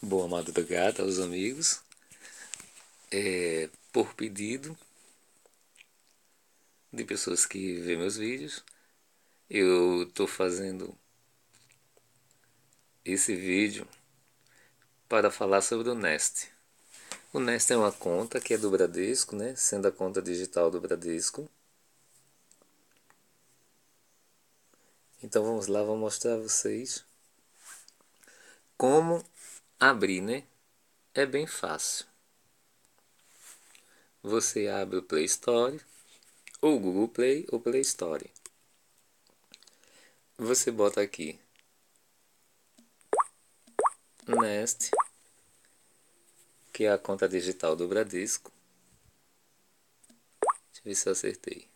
Boa madrugada aos amigos. É, por pedido de pessoas que veem meus vídeos, eu estou fazendo esse vídeo para falar sobre o Nest. O Nest é uma conta que é do Bradesco, né? Sendo a conta digital do Bradesco. Então vamos lá, vou mostrar a vocês como Abrir, né? É bem fácil. Você abre o Play Store, ou Google Play, ou Play Store. Você bota aqui Nest, que é a conta digital do Bradesco. Deixa eu ver se eu acertei.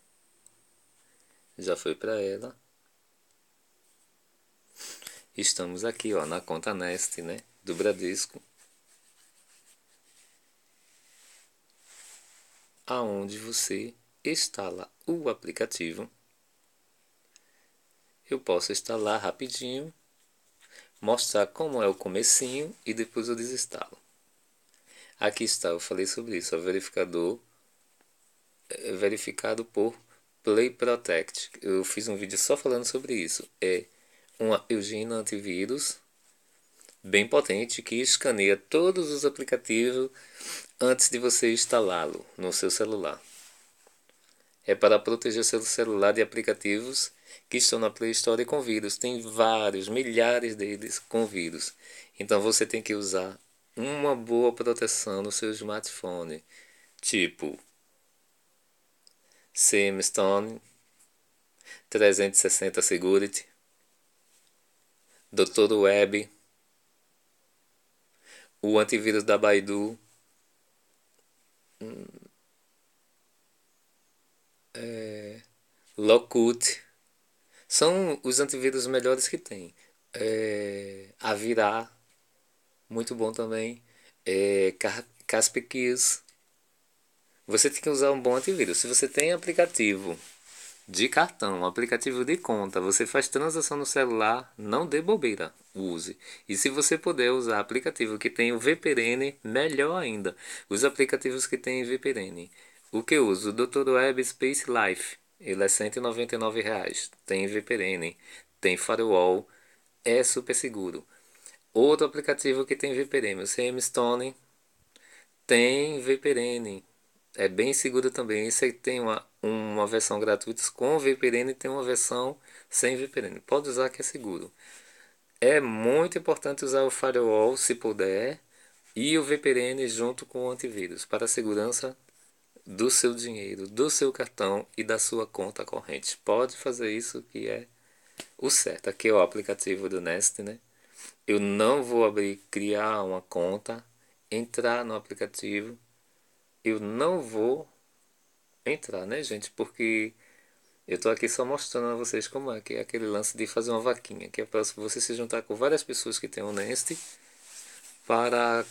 Já foi para ela. Estamos aqui, ó, na conta Nest, né? do Bradesco, aonde você instala o aplicativo. Eu posso instalar rapidinho, mostrar como é o comecinho e depois eu desinstalo. Aqui está, eu falei sobre isso, é verificador é verificado por Play Protect. Eu fiz um vídeo só falando sobre isso. É uma Eugena antivírus bem potente que escaneia todos os aplicativos antes de você instalá-lo no seu celular. É para proteger seu celular de aplicativos que estão na Play Store e com vírus. Tem vários, milhares deles com vírus. Então você tem que usar uma boa proteção no seu smartphone, tipo Simstone 360 Security, Doutor Web o antivírus da Baidu. Hum. É, Lockout. São os antivírus melhores que tem. É, muito bom também. É, Keys. Você tem que usar um bom antivírus. Se você tem aplicativo de cartão, aplicativo de conta, você faz transação no celular, não dê bobeira, use. E se você puder usar aplicativo que tem o VPN, melhor ainda. Os aplicativos que tem VPN. O que eu uso? O Dr. Web Space Life. Ele é R$ 199. Reais. Tem VPN, tem firewall, é super seguro. Outro aplicativo que tem VPN, o CM Stone, tem VPN. É bem seguro também. Esse aí tem uma uma versão gratuita com VPN e tem uma versão sem VPN. Pode usar que é seguro. É muito importante usar o firewall se puder e o VPN junto com o antivírus para a segurança do seu dinheiro, do seu cartão e da sua conta corrente. Pode fazer isso que é o certo. Aqui é o aplicativo do Nest, né? Eu não vou abrir, criar uma conta, entrar no aplicativo. Eu não vou entrar, né, gente? Porque eu tô aqui só mostrando a vocês como é que é aquele lance de fazer uma vaquinha, que é para você se juntar com várias pessoas que têm o um Nest para,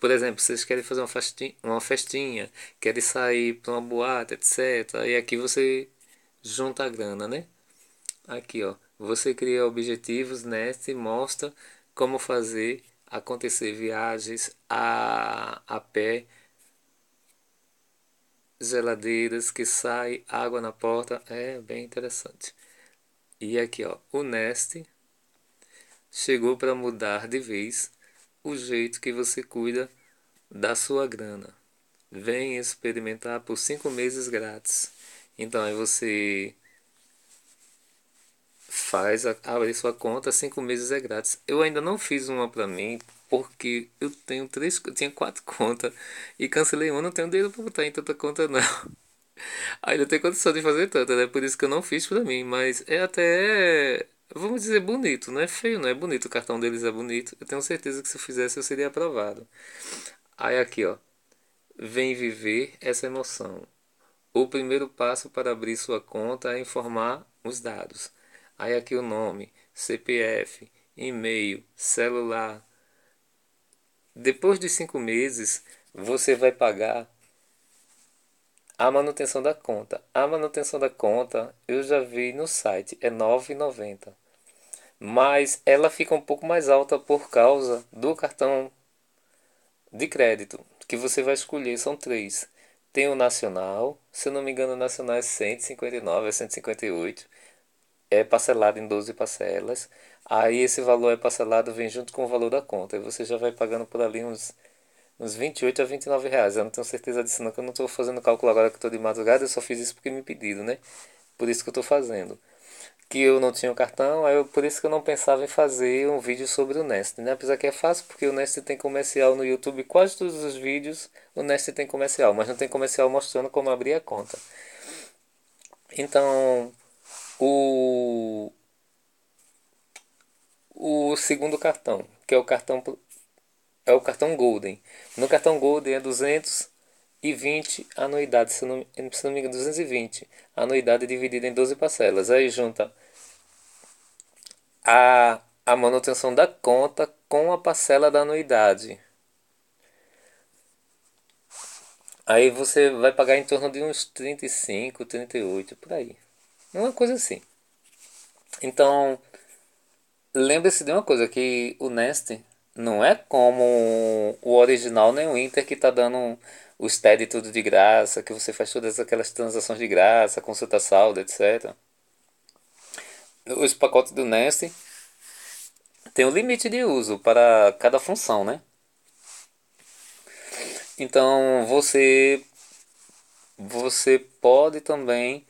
por exemplo, vocês querem fazer uma festinha, uma festinha querem sair para uma boate, etc. E aqui você junta a grana, né? Aqui, ó, você cria objetivos Nest e mostra como fazer acontecer viagens a, a pé geladeiras que sai água na porta. É bem interessante. E aqui, ó, o Nest chegou para mudar de vez o jeito que você cuida da sua grana. Vem experimentar por cinco meses grátis. Então aí você faz, abre sua conta, cinco meses é grátis. Eu ainda não fiz uma para mim porque eu tenho três, eu tinha quatro contas e cancelei uma, não tenho dinheiro para botar em tanta conta não. Aí não tem condição de fazer tanta, né? Por isso que eu não fiz para mim, mas é até, vamos dizer, bonito, não é feio, não é bonito, o cartão deles é bonito. Eu tenho certeza que se eu fizesse eu seria aprovado. Aí aqui, ó. Vem viver essa emoção. O primeiro passo para abrir sua conta é informar os dados. Aí aqui o nome, CPF, e-mail, celular, depois de cinco meses, você vai pagar a manutenção da conta. A manutenção da conta eu já vi no site, é R$ 9,90. Mas ela fica um pouco mais alta por causa do cartão de crédito que você vai escolher. São três: tem o nacional, se eu não me engano, o nacional é 159, é 158 é parcelado em 12 parcelas. Aí esse valor é parcelado, vem junto com o valor da conta. E você já vai pagando por ali uns, uns 28 a 29 reais. Eu não tenho certeza disso não, que eu não estou fazendo cálculo agora que estou de madrugada. Eu só fiz isso porque me pediram, né? Por isso que eu estou fazendo. Que eu não tinha o cartão, aí eu, por isso que eu não pensava em fazer um vídeo sobre o Nest, né? Apesar que é fácil, porque o Nest tem comercial no YouTube, quase todos os vídeos o Nest tem comercial, mas não tem comercial mostrando como abrir a conta. Então, o, o segundo cartão, que é o cartão é o cartão Golden. No cartão Golden é 220 anuidade, se não, se não me engano, 220 anuidade dividida em 12 parcelas. Aí junta a, a manutenção da conta com a parcela da anuidade. Aí você vai pagar em torno de uns 35, 38, por aí. É uma coisa assim. Então, lembre-se de uma coisa, que o Nest não é como o original nem o Inter que está dando o steady tudo de graça, que você faz todas aquelas transações de graça, consulta saldo, etc. Os pacotes do Nest tem um limite de uso para cada função, né? Então você você pode também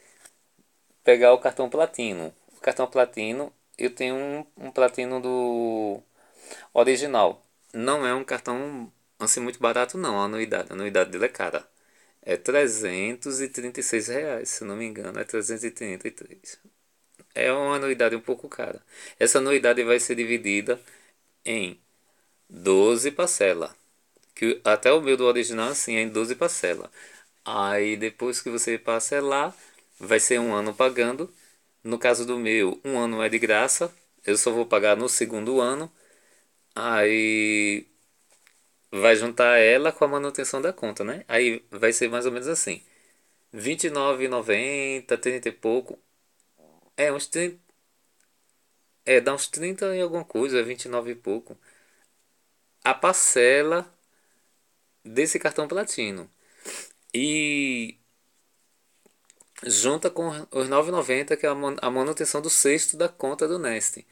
pegar o cartão platino. O cartão platino, eu tenho um, um platino do original. Não é um cartão assim muito barato não, a anuidade. A anuidade dele é cara. É 336 reais, se não me engano, é 333. É uma anuidade um pouco cara. Essa anuidade vai ser dividida em 12 parcelas. Que até o meu do original assim é em 12 parcelas. Aí depois que você parcelar, vai ser um ano pagando. No caso do meu, um ano é de graça, eu só vou pagar no segundo ano. Aí vai juntar ela com a manutenção da conta, né? Aí vai ser mais ou menos assim. R$29,90, 30 e pouco. É, uns 30. É, dá uns 30 e alguma coisa, 29 e pouco. A parcela desse cartão platino. E junta com os 9,90 que é a manutenção do sexto da conta do Nest.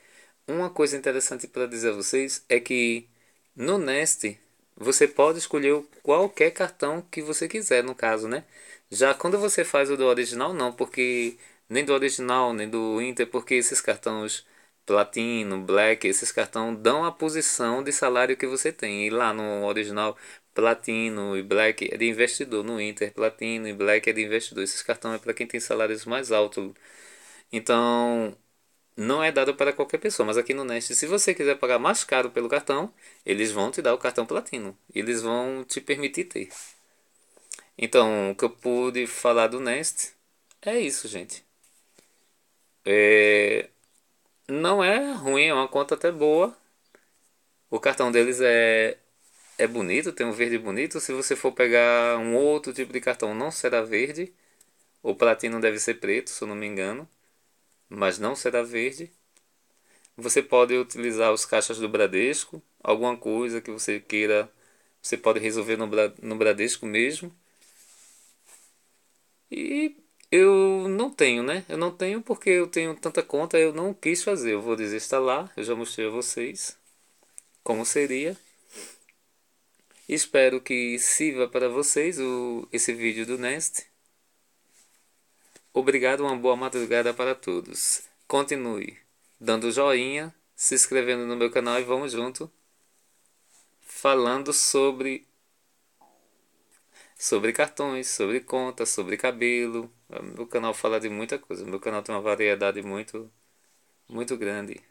Uma coisa interessante para dizer a vocês é que no Nest você pode escolher qualquer cartão que você quiser, no caso, né? Já quando você faz o do original, não, porque nem do original, nem do Inter, porque esses cartões Platino, Black, esses cartões dão a posição de salário que você tem. E lá no original, Platino e Black é de investidor. No Inter, Platino e Black é de investidor. Esses cartões é para quem tem salários mais altos. Então, não é dado para qualquer pessoa. Mas aqui no Nest, se você quiser pagar mais caro pelo cartão, eles vão te dar o cartão Platino. Eles vão te permitir ter. Então, o que eu pude falar do Nest é isso, gente. É... Não é ruim, é uma conta até boa. O cartão deles é é bonito, tem um verde bonito. Se você for pegar um outro tipo de cartão, não será verde. O platino deve ser preto, se eu não me engano, mas não será verde. Você pode utilizar os caixas do Bradesco, alguma coisa que você queira, você pode resolver no, Bra no Bradesco mesmo. E eu não tenho, né? Eu não tenho porque eu tenho tanta conta, eu não quis fazer. Eu vou desinstalar, eu já mostrei a vocês como seria. Espero que sirva para vocês o, esse vídeo do Nest. Obrigado, uma boa madrugada para todos. Continue dando joinha, se inscrevendo no meu canal e vamos junto falando sobre sobre cartões, sobre contas, sobre cabelo. Meu canal fala de muita coisa. Meu canal tem uma variedade muito muito grande.